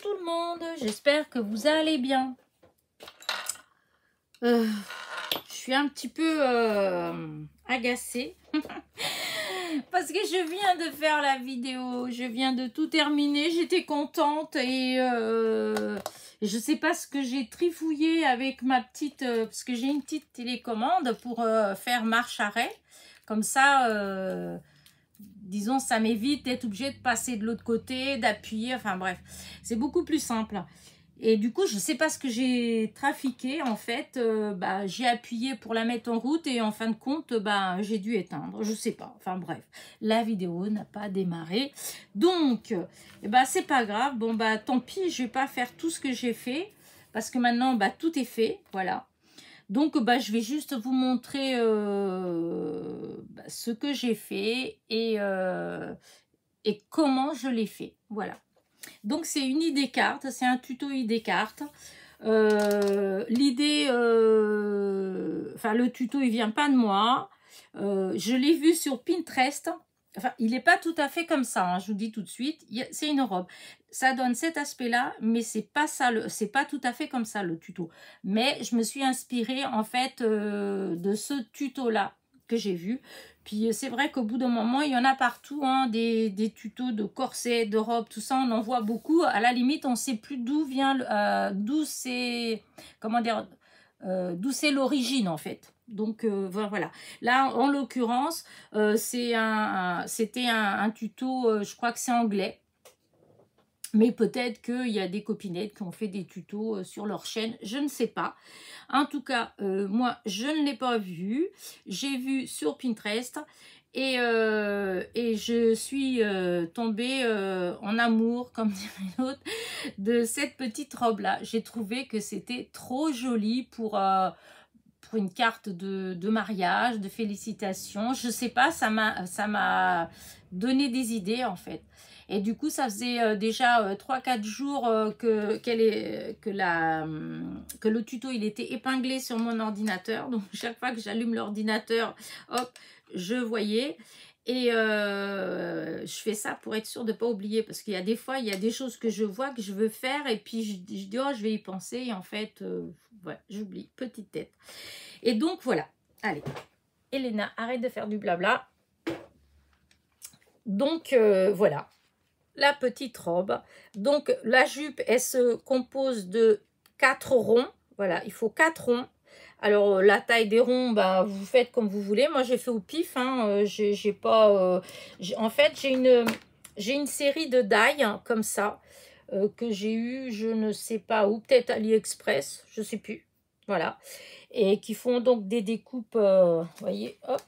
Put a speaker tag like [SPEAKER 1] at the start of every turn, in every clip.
[SPEAKER 1] tout le monde, j'espère que vous allez bien. Euh, je suis un petit peu euh, agacée parce que je viens de faire la vidéo, je viens de tout terminer, j'étais contente et euh, je sais pas ce que j'ai trifouillé avec ma petite, parce que j'ai une petite télécommande pour faire marche-arrêt, comme ça disons, ça m'évite d'être obligé de passer de l'autre côté, d'appuyer, enfin bref, c'est beaucoup plus simple. Et du coup, je ne sais pas ce que j'ai trafiqué. En fait, euh, bah, j'ai appuyé pour la mettre en route et en fin de compte, bah, j'ai dû éteindre. Je ne sais pas. Enfin bref, la vidéo n'a pas démarré. Donc, eh bah, c'est pas grave. Bon, bah tant pis, je ne vais pas faire tout ce que j'ai fait parce que maintenant, bah, tout est fait. Voilà. Donc, bah, je vais juste vous montrer euh, bah, ce que j'ai fait et, euh, et comment je l'ai fait. Voilà. Donc, c'est une idée carte, c'est un tuto idée carte. Euh, l'idée, enfin, le tuto, il vient pas de moi. je l'ai vu sur Pinterest. Enfin, il n'est pas tout à fait comme ça, hein, je vous dis tout de suite. C'est une robe ça donne cet aspect-là, mais c'est pas ça, c'est pas tout à fait comme ça le tuto. Mais je me suis inspirée en fait euh, de ce tuto-là que j'ai vu. Puis euh, c'est vrai qu'au bout d'un moment, il y en a partout, hein, des, tutos de corset, de robes, tout ça, on en voit beaucoup. À la limite, on ne sait plus d'où vient, euh, d'où c'est, comment dire, d'où c'est l'origine en fait. Donc voilà. Là, en l'occurrence, c'était un, tuto, je crois que c'est anglais. Mais peut-être qu'il y a des copinettes qui ont fait des tutos euh, sur leur chaîne, je ne sais pas. En tout cas, euh, moi, je ne l'ai pas vu. J'ai vu sur Pinterest et, euh, et je suis tombée en amour, comme dirait l'autre, de cette petite robe-là. J'ai trouvé que c'était trop joli pour une carte de, mariage, de félicitations. Je ne sais pas, ça m'a donné des idées en fait. Et du coup, ça faisait euh, déjà 3-4 euh, jours euh, que, que, la, hum, que le tuto il était épinglé sur mon ordinateur. Donc, chaque fois que j'allume l'ordinateur, hop, je voyais. Et je fais ça pour être sûre de ne pas oublier. Parce qu'il y a des fois, il y a des choses que je vois, que je veux faire. Et puis, je, dis, oh, je vais y penser. Et en fait, j'oublie. Petite tête. Et donc, voilà. Allez. Elena, arrête de faire du blabla. Donc, voilà la petite robe. Donc la jupe, elle se compose de quatre ronds. Voilà, il faut quatre ronds. Alors euh, la taille des ronds, bah, vous faites comme vous voulez. Moi j'ai fait au pif, hein. Euh, j'ai pas. Euh, en fait, j'ai une, une série de dailles hein, comme ça que j'ai eu, je ne sais pas ou peut-être AliExpress, je sais plus. Voilà. Et qui font donc des découpes, voyez, hop.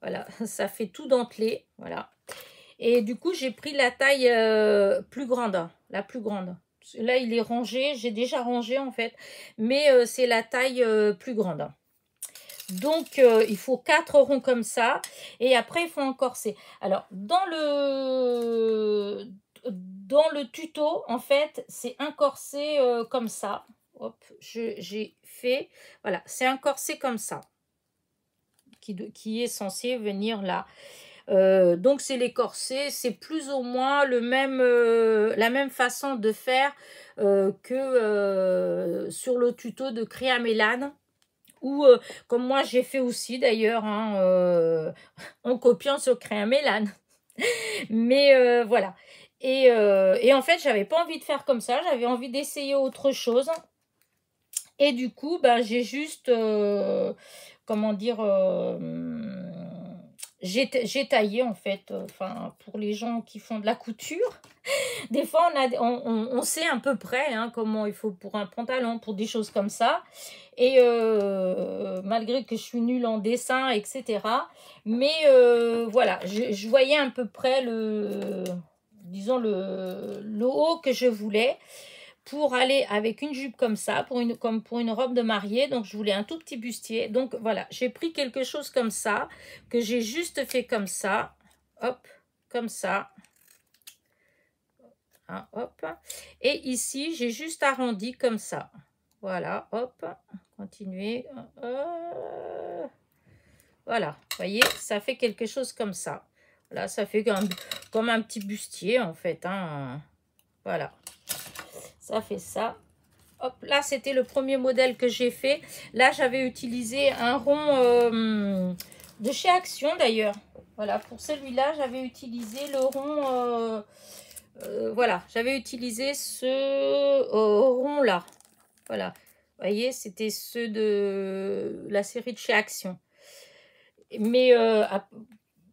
[SPEAKER 1] Voilà, ça fait tout dentelé. Voilà. Et du coup, j'ai pris la taille euh, plus grande, la plus grande. Là, il est rangé, j'ai déjà rangé en fait, mais euh, c'est la taille euh, plus grande. Donc, il faut quatre ronds comme ça. Et après, il faut corset. Alors, dans le, dans le tuto, en fait, c'est un corset comme ça. Hop, j'ai fait. Voilà, c'est un corset comme ça qui, qui est censé venir là. Euh, donc c'est les c'est plus ou moins le même, euh, la même façon de faire euh, que sur le tuto de Créa Mélane. Ou comme moi j'ai fait aussi d'ailleurs hein, en copiant sur Créa Mélane. Mais voilà. Et, en fait j'avais pas envie de faire comme ça, j'avais envie d'essayer autre chose. Et du coup, ben, j'ai juste, comment dire, j'ai taillé en fait, euh, enfin pour les gens qui font de la couture, des fois on, a, on, sait à peu près hein, comment il faut pour un pantalon, pour des choses comme ça. Et euh, malgré que je suis nulle en dessin, etc. Mais euh, voilà, je, voyais à peu près le, disons le, le haut que je voulais pour aller avec une jupe comme ça, pour une, comme pour une robe de mariée. Donc, je voulais un tout petit bustier. Donc, voilà, j'ai pris quelque chose comme ça, que j'ai juste fait comme ça. Hop, comme ça. Ah, hop. Et ici, j'ai juste arrondi comme ça. Voilà, hop. Continuez. Euh, voilà. Vous voyez, ça fait quelque chose comme ça. Là, ça fait comme, comme un petit bustier, en fait. Hein. Voilà ça fait ça. Hop, là, c'était le premier modèle que j'ai fait. Là, j'avais utilisé un rond euh, de chez Action, d'ailleurs. Voilà, pour celui-là, j'avais utilisé le rond... Euh, euh, voilà, j'avais utilisé ce rond-là. Voilà, voyez, c'était ceux de la série de chez Action. Mais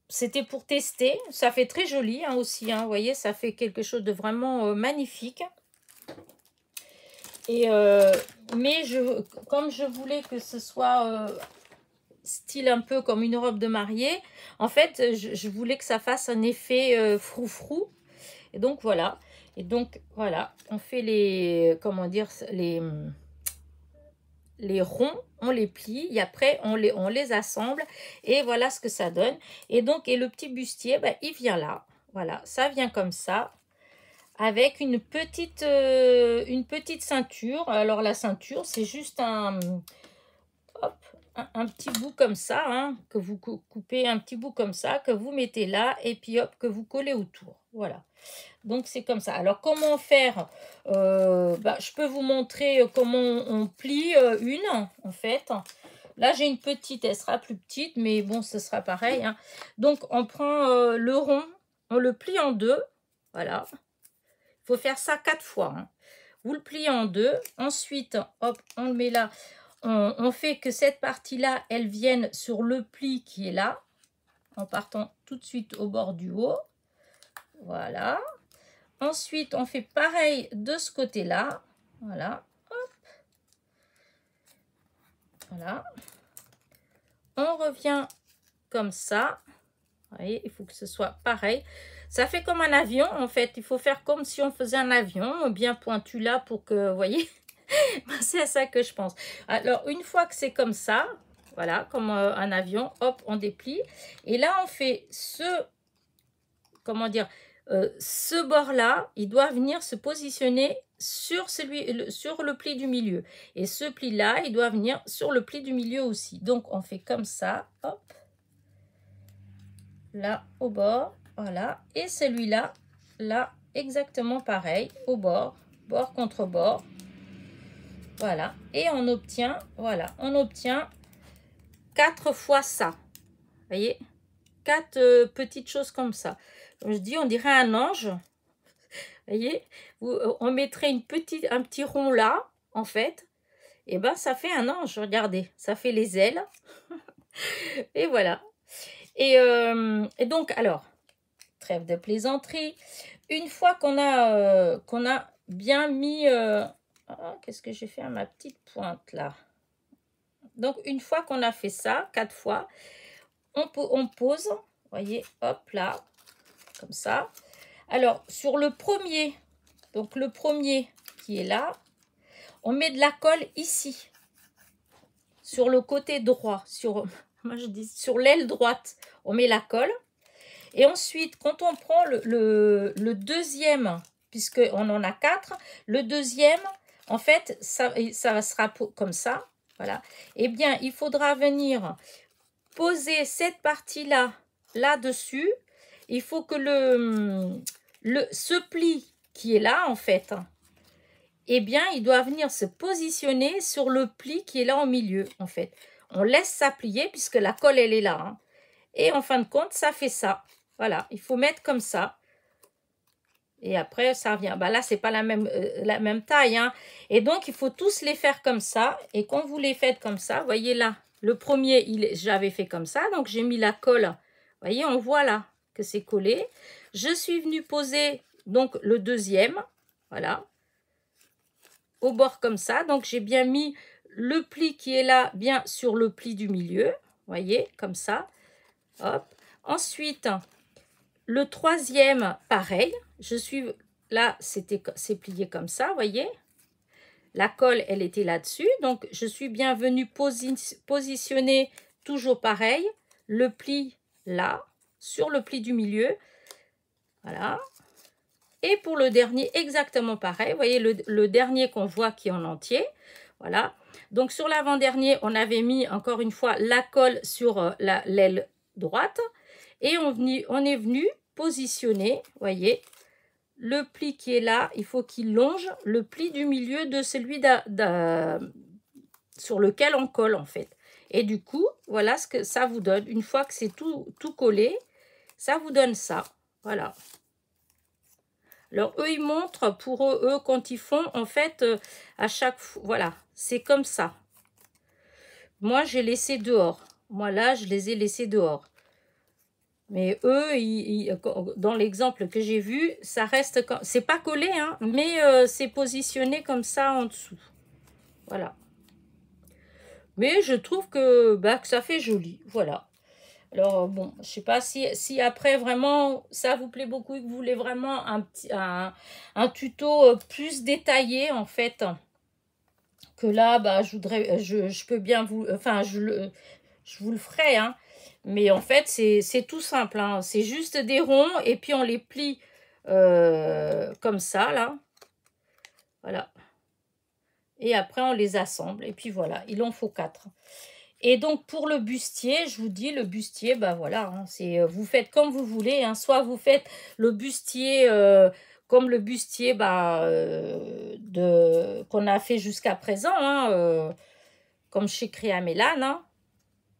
[SPEAKER 1] c'était pour tester. Ça fait très joli hein, aussi, hein. vous voyez, ça fait quelque chose de vraiment magnifique. Euh, mais je, comme je voulais que ce soit euh, style un peu comme une robe de mariée, en fait, je, voulais que ça fasse un effet euh, frou-frou. et donc, voilà. Et donc, voilà, on fait les, comment dire, les, les ronds, on les plie, et après, on les, on les assemble. Et voilà ce que ça donne. Et donc, et le petit bustier, ben, il vient là. Voilà, ça vient comme ça avec une petite, euh, une petite ceinture. Alors la ceinture, c'est juste un, un, petit bout comme ça, hein, que vous coupez un petit bout comme ça, que vous mettez là, et puis hop, que vous collez autour. Voilà. Donc c'est comme ça. Alors comment faire euh, bah, Je peux vous montrer euh, comment on, plie une, en fait. Là, j'ai une petite, elle sera plus petite, mais bon, ce sera pareil. Hein. Donc, on prend le rond, on le plie en deux. Voilà faire ça quatre fois. Hein. Vous le pliez en deux. Ensuite, hop, on le met là. On, fait que cette partie-là, elle vienne sur le pli qui est là, en partant tout de suite au bord du haut. Voilà. Ensuite, on fait pareil de ce côté-là. Voilà. Voilà. On revient comme ça. voyez, il faut que ce soit pareil. Ça fait comme un avion, en fait. Il faut faire comme si on faisait un avion, bien pointu là pour que, vous voyez, ben, c'est à ça que je pense. Alors, une fois que c'est comme ça, voilà, comme euh, un avion, hop, on déplie. Et là, on fait ce, comment dire, euh, ce bord-là, il doit venir se positionner sur, celui, sur le pli du milieu. Et ce pli-là, il doit venir sur le pli du milieu aussi. Donc, on fait comme ça, hop, là, au bord. Voilà. Et celui-là, là, exactement pareil, au bord, bord contre bord. Voilà. Et on obtient, voilà, on obtient quatre fois ça. voyez Quatre euh, petites choses comme ça. je dis, on dirait un ange. Vous voyez euh, On mettrait une petite, un petit rond là, en fait. Et eh ben ça fait un ange, regardez. Ça fait les ailes. et voilà. et euh, donc, alors, de plaisanterie. Une fois qu'on a, euh, qu'on a bien mis... Euh, oh, qu'est-ce que j'ai fait à ma petite pointe là Donc, une fois qu'on a fait ça, quatre fois, on, peut on pose, voyez, hop là, comme ça. Alors, sur le premier, donc le premier qui est là, on met de la colle ici, sur le côté droit, sur, moi je dis, sur l'aile droite, on met la colle. Et ensuite, quand on prend le, le, le deuxième, puisqu'on en a quatre, le deuxième, en fait, ça, sera comme ça. Voilà. Eh bien, il faudra venir poser cette partie-là, là-dessus. Il faut que le, le, ce pli qui est là, en fait, eh bien, il doit venir se positionner sur le pli qui est là au milieu, en fait. On laisse ça plier puisque la colle, elle est là. Hein. Et en fin de compte, ça fait ça. Voilà, il faut mettre comme ça. Et après, ça revient. Bah là, c'est pas euh, la même, taille. Hein. Et donc, il faut tous les faire comme ça. Et quand vous les faites comme ça, voyez là, le premier, j'avais fait comme ça. Donc, j'ai mis la colle. voyez, on voit là que c'est collé. Je suis venue poser donc le deuxième. Voilà. Au bord comme ça. Donc, j'ai bien mis le pli qui est là, bien sur le pli du milieu. voyez, comme ça. Hop. Ensuite, le troisième, pareil. Je suis là, c'était c'est plié comme ça, voyez. La colle, elle était là-dessus. Donc, je suis bien venue positionner toujours pareil. Le pli là, sur le pli du milieu. Voilà. Et pour le dernier, exactement pareil. Vous voyez, le, dernier qu'on voit qui est en entier. Voilà. Donc, sur l'avant-dernier, on avait mis, encore une fois, la colle sur euh, l'aile droite. Et on, est venu positionner, voyez, le pli qui est là, il faut qu'il longe le pli du milieu de celui sur lequel on colle en fait. Et du coup, voilà ce que ça vous donne. Une fois que c'est tout, tout collé, ça vous donne ça. Voilà. Alors, eux, ils montrent pour eux, quand ils font, en fait, euh, à chaque fois, voilà, c'est comme ça. Moi, j'ai laissé dehors. Moi, là, je les ai laissés dehors. Mais eux, dans l'exemple que j'ai vu, ça reste... C'est pas collé, hein, mais euh, c'est positionné comme ça en dessous. Voilà. Mais je trouve que, bah, ça fait joli. Voilà. Alors, bon, je sais pas si, après, vraiment, ça vous plaît beaucoup et que vous voulez vraiment un, un, tuto euh, plus détaillé, en fait. Que là, bah, je voudrais... Je, peux bien vous... Enfin, je, je vous le ferai, hein. Mais en fait, c'est tout simple. Hein. C'est juste des ronds et puis on les plie euh, comme ça, là. Voilà. Et après, on les assemble. Et puis voilà, il en faut quatre. Et donc, pour le bustier, je vous dis, le bustier, ben bah voilà, hein, c'est euh, vous faites comme vous voulez. Hein. Soit vous faites le bustier... Euh, comme le bustier bah, de qu'on a fait jusqu'à présent, hein, comme chez Créamélane. Hein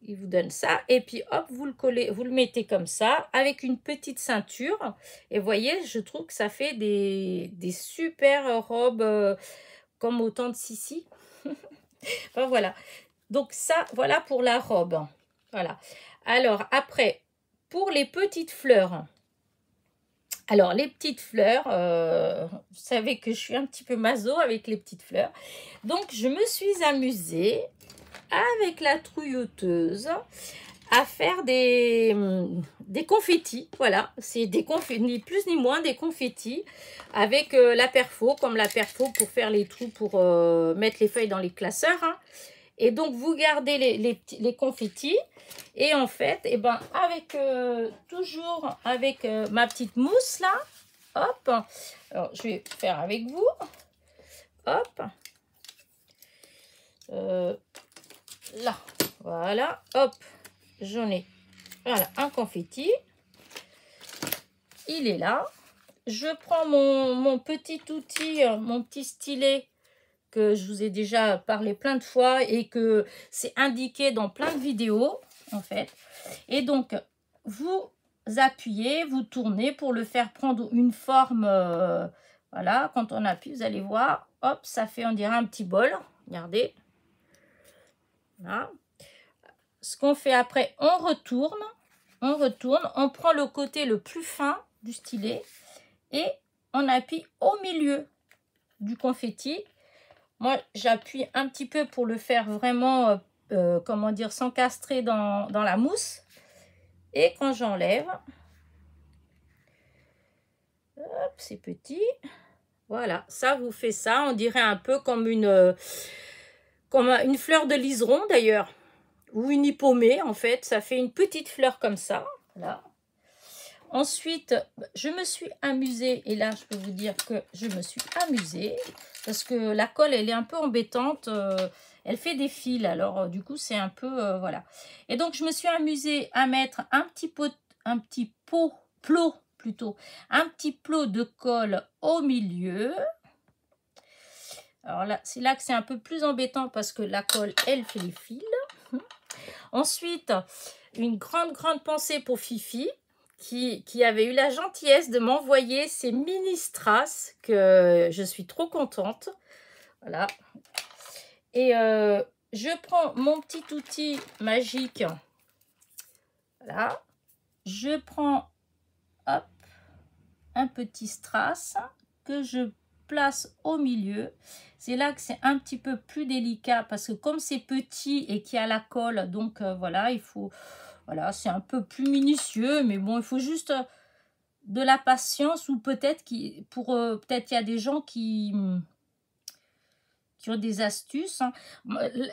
[SPEAKER 1] il vous donne ça et puis hop vous le collez vous le mettez comme ça avec une petite ceinture et voyez je trouve que ça fait des, des super robes euh, comme autant de sissi enfin voilà donc ça voilà pour la robe voilà alors après pour les petites fleurs alors les petites fleurs euh, vous savez que je suis un petit peu maso avec les petites fleurs donc je me suis amusée avec la trouilloteuse à faire des, hum, des confettis. Voilà, c'est des confettis, ni plus ni moins des confettis avec euh, la perfo, comme la perfo pour faire les trous pour euh, mettre les feuilles dans les classeurs. Hein. Et donc, vous gardez les, les, confettis. Et en fait, et eh ben, avec euh, toujours avec ma petite mousse là, hop, alors je vais faire avec vous, hop, voilà, hop, j'en ai voilà, un confetti. Il est là. Je prends mon, petit outil, mon petit stylet que je vous ai déjà parlé plein de fois et que c'est indiqué dans plein de vidéos, en fait. Et donc, vous appuyez, vous tournez pour le faire prendre une forme. Euh, voilà, quand on appuie, vous allez voir, hop, ça fait, on dirait un petit bol. Regardez. Voilà ce qu'on fait après, on retourne, on retourne, on prend le côté le plus fin du stylet et on appuie au milieu du confetti. Moi, j'appuie un petit peu pour le faire vraiment, euh, euh, comment dire, s'encastrer dans, dans la mousse. Et quand j'enlève, c'est petit. Voilà, ça vous fait ça. On dirait un peu comme une, euh, comme une fleur de liseron d'ailleurs ou une hypomée en fait. Ça fait une petite fleur comme ça. là. Ensuite, je me suis amusée, et là, je peux vous dire que je me suis amusée, parce que la colle, elle est un peu embêtante, euh, elle fait des fils, alors euh, du coup, c'est un peu, euh, voilà. Et donc, je me suis amusée à mettre un petit pot, un petit pot, plot plutôt, un petit plot de colle au milieu. Alors là, c'est là que c'est un peu plus embêtant, parce que la colle, elle fait les fils. Ensuite, une grande, grande pensée pour Fifi. Qui, qui, avait eu la gentillesse de m'envoyer ces mini strass que je suis trop contente. Voilà. Et euh, je prends mon petit outil magique. Voilà. Je prends un petit strass que je place au milieu. C'est là que c'est un petit peu plus délicat parce que comme c'est petit et qu'il y a la colle, donc euh, voilà, il faut... Voilà, c'est un peu plus minutieux, mais bon, il faut juste euh, de la patience ou peut-être qui pour euh, peut-être il y a des gens qui hmm, qui ont des astuces. Hein.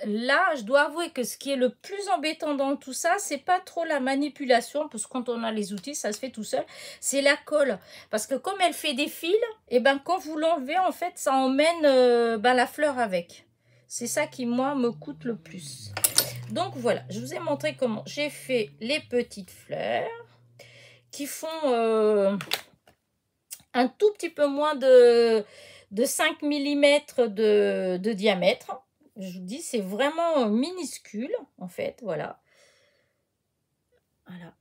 [SPEAKER 1] Là, je dois avouer que ce qui est le plus embêtant dans tout ça, c'est pas trop la manipulation, parce que quand on a les outils, ça se fait tout seul, c'est la colle. Parce que comme elle fait des fils, et eh ben quand vous l'enlevez, en fait, ça emmène euh, ben, la fleur avec. C'est ça qui, moi, me coûte le plus. Donc voilà, je vous ai montré comment j'ai fait les petites fleurs qui font euh, un tout petit peu moins de de 5 mm de, diamètre. Je vous dis, c'est vraiment euh, minuscule, en fait, voilà. Voilà.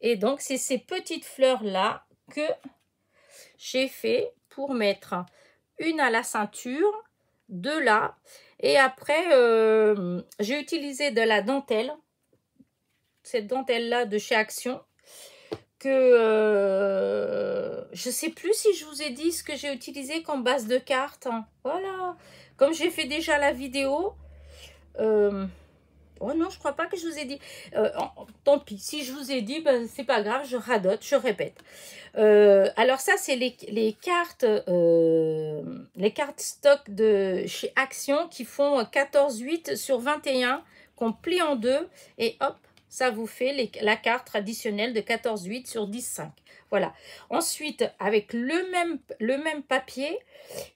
[SPEAKER 1] Et donc, c'est ces petites fleurs-là que j'ai fait pour mettre une à la ceinture, de là. Et après, euh, j'ai utilisé de la dentelle. Cette dentelle-là de chez Action que euh, je sais plus si je vous ai dit ce que j'ai utilisé comme base de cartes. Hein. Voilà. Comme j'ai fait déjà la vidéo. Euh, oh non, je crois pas que je vous ai dit. Euh, tant pis, si je vous ai dit, ben, c'est pas grave, je radote, je répète. alors ça, c'est les, les, cartes les cartes stock de chez Action qui font 14-8 sur 21 qu'on plie en deux et hop, ça vous fait la carte traditionnelle de 14,8 sur 10,5. Voilà. Ensuite, avec le même, le même papier,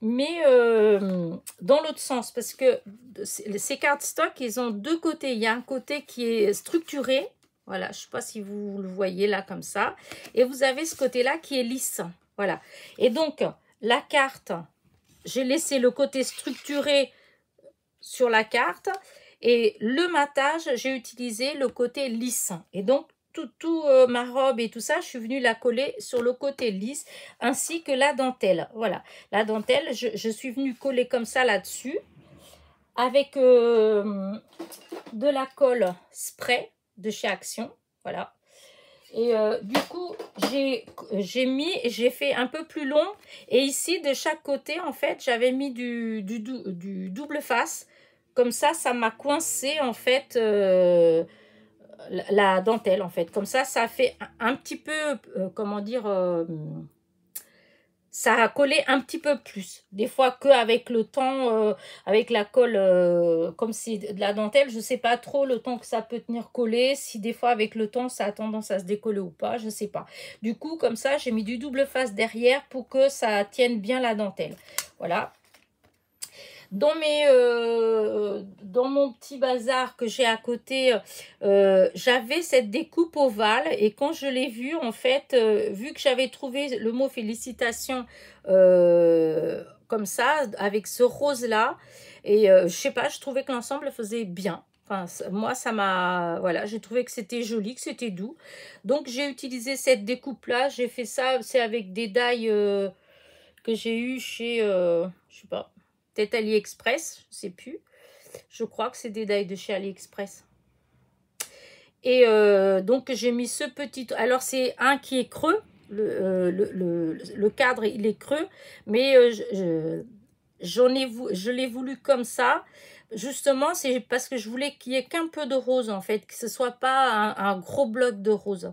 [SPEAKER 1] mais euh, dans l'autre sens, parce que ces cartes stock, ils ont deux côtés. Il y a un côté qui est structuré, voilà, je ne sais pas si vous le voyez là comme ça, et vous avez ce côté-là qui est lisse, voilà. Et donc, la carte, j'ai laissé le côté structuré sur la carte, et le matage, j'ai utilisé le côté lisse. Et donc, tout, euh, ma robe et tout ça, je suis venue la coller sur le côté lisse, ainsi que la dentelle. Voilà, la dentelle, je, suis venue coller comme ça là-dessus, avec euh, de la colle spray de chez Action. Voilà. Et euh, du coup, j'ai mis, j'ai fait un peu plus long. Et ici, de chaque côté, en fait, j'avais mis du, du, du double face comme ça, ça m'a coincé en fait euh, la dentelle en fait. Comme ça, ça fait un, petit peu, euh, comment dire, euh, ça a collé un petit peu plus. Des fois qu'avec le temps, avec la colle, comme c'est de la dentelle, je ne sais pas trop le temps que ça peut tenir collé. Si des fois avec le temps, ça a tendance à se décoller ou pas, je ne sais pas. Du coup, comme ça, j'ai mis du double face derrière pour que ça tienne bien la dentelle. Voilà, dans, mes, euh, dans mon petit bazar que j'ai à côté, euh, j'avais cette découpe ovale et quand je l'ai vue, en fait, euh, vu que j'avais trouvé le mot félicitations comme ça, avec ce rose-là, et je sais pas, je trouvais que l'ensemble faisait bien. moi, ça m'a... Voilà, j'ai trouvé que c'était joli, que c'était doux. Donc, j'ai utilisé cette découpe-là. J'ai fait ça, c'est avec des dailles que j'ai eu chez... Je je sais pas, Peut-être AliExpress, je sais plus. Je crois que c'est des dailles de chez AliExpress. Et euh, donc, j'ai mis ce petit... Alors, c'est un qui est creux. Le, euh, cadre, il est creux. Mais euh, je, l'ai voulu comme ça. Justement, c'est parce que je voulais qu'il n'y ait qu'un peu de rose, en fait. Que ce ne soit pas un, gros bloc de rose.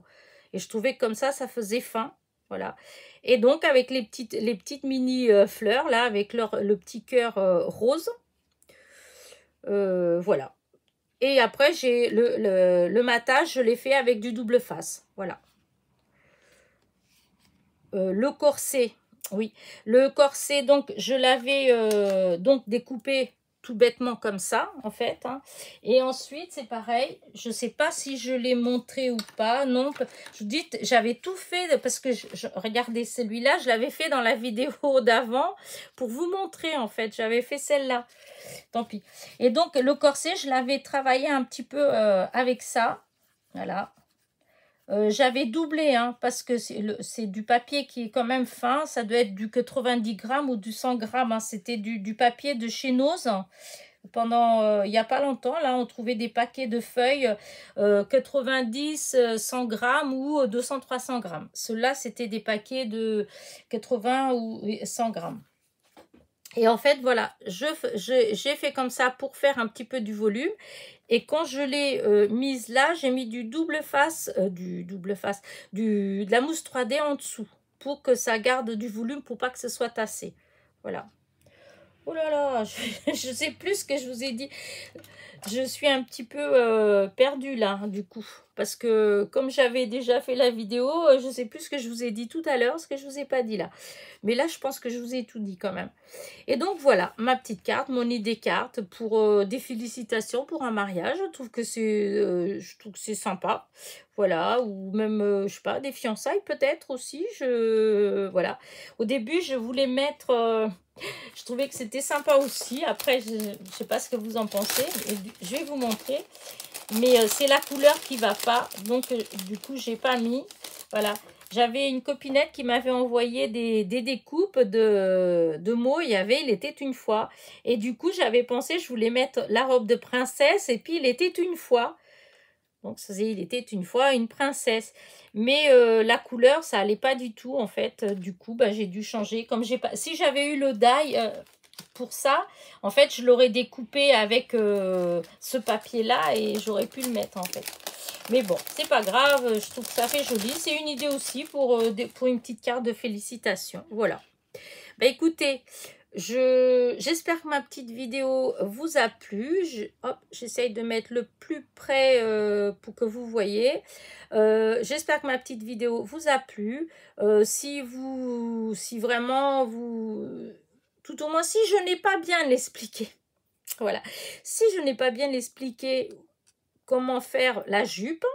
[SPEAKER 1] Et je trouvais comme ça, ça faisait fin. Voilà. Et donc avec les petites, les petites mini euh, fleurs, là, avec leur, le petit cœur euh, rose. Euh, voilà. Et après, j'ai le, le, matage, je l'ai fait avec du double face. Voilà. le corset, oui. Le corset, donc, je l'avais donc découpé tout bêtement comme ça, en fait. Hein. Et ensuite, c'est pareil. Je sais pas si je l'ai montré ou pas. Non, je vous dis, j'avais tout fait parce que, je, regardais regardez, celui-là, je l'avais fait dans la vidéo d'avant pour vous montrer, en fait. J'avais fait celle-là. Tant pis. Et donc, le corset, je l'avais travaillé un petit peu euh, avec ça. Voilà. Euh, j'avais doublé, hein, parce que c'est du papier qui est quand même fin. Ça doit être du 90 grammes ou du 100 grammes. Hein. C'était du, papier de chez Noz. pendant euh, il n'y a pas longtemps là on trouvait des paquets de feuilles 90 euh, 100 grammes ou 200 300 grammes ceux-là c'était des paquets de 80 ou 100 grammes et en fait, voilà, j'ai je, fait comme ça pour faire un petit peu du volume. Et quand je l'ai euh, mise là, j'ai mis du double face, euh, du double face, du, de la mousse 3D en dessous pour que ça garde du volume, pour pas que ce soit tassé. Voilà. Oh là là, je, je sais plus ce que je vous ai dit. Je suis un petit peu euh, perdue là, du coup. Parce que comme j'avais déjà fait la vidéo, euh, je sais plus ce que je vous ai dit tout à l'heure, ce que je ne vous ai pas dit là. Mais là, je pense que je vous ai tout dit quand même. Et donc voilà, ma petite carte, mon idée carte pour euh, des félicitations pour un mariage. Je trouve que c'est sympa. Voilà, ou même, je sais pas, des fiançailles peut-être aussi. Je, voilà. Au début, je voulais mettre... je trouvais que c'était sympa aussi. Après, je ne sais pas ce que vous en pensez. Et du je vais vous montrer. Mais euh, c'est la couleur qui va pas. Donc, euh, du coup, j'ai pas mis. Voilà. J'avais une copinette qui m'avait envoyé des, découpes de, de mots. Il y avait « Il était une fois ». Et du coup, j'avais pensé, je voulais mettre la robe de princesse et puis « Il était une fois ». Donc, ça il était une fois une princesse. Mais euh, la couleur, ça allait pas du tout, en fait. Du coup, bah, j'ai dû changer. Comme j'ai pas... Si j'avais eu le die, pour ça, en fait, je l'aurais découpé avec euh, ce papier-là et j'aurais pu le mettre, en fait. Mais bon, c'est pas grave, je trouve ça fait joli. C'est une idée aussi pour, euh, pour une petite carte de félicitations. Voilà. Bah écoutez, j'espère que ma petite vidéo vous a plu. J'essaye de mettre le plus près euh, pour que vous voyez. j'espère que ma petite vidéo vous a plu. si vous, si vraiment vous tout au moins si je n'ai pas bien expliqué. Voilà. Si je n'ai pas bien expliqué comment faire la jupe,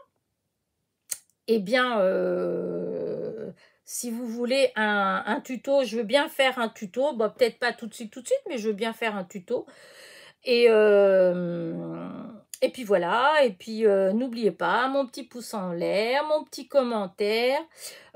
[SPEAKER 1] eh bien, euh, si vous voulez un, tuto, je veux bien faire un tuto. Bon, peut-être pas tout de suite, tout de suite, mais je veux bien faire un tuto. Et... Euh, et puis voilà, et puis euh, n'oubliez pas mon petit pouce en l'air, mon petit commentaire.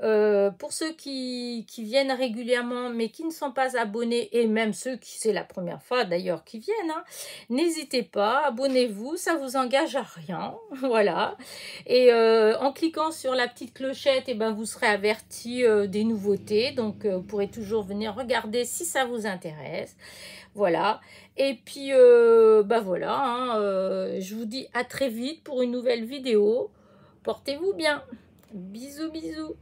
[SPEAKER 1] Euh, pour ceux qui, viennent régulièrement mais qui ne sont pas abonnés, et même ceux qui, c'est la première fois d'ailleurs, qui viennent, hein, n'hésitez pas, abonnez-vous, ça vous engage à rien. voilà. Et euh, en cliquant sur la petite clochette, et ben, vous serez averti des nouveautés. Donc vous pourrez toujours venir regarder si ça vous intéresse. Voilà. Et puis, ben bah voilà, hein, euh, je vous dis à très vite pour une nouvelle vidéo. Portez-vous bien. Bisous, bisous.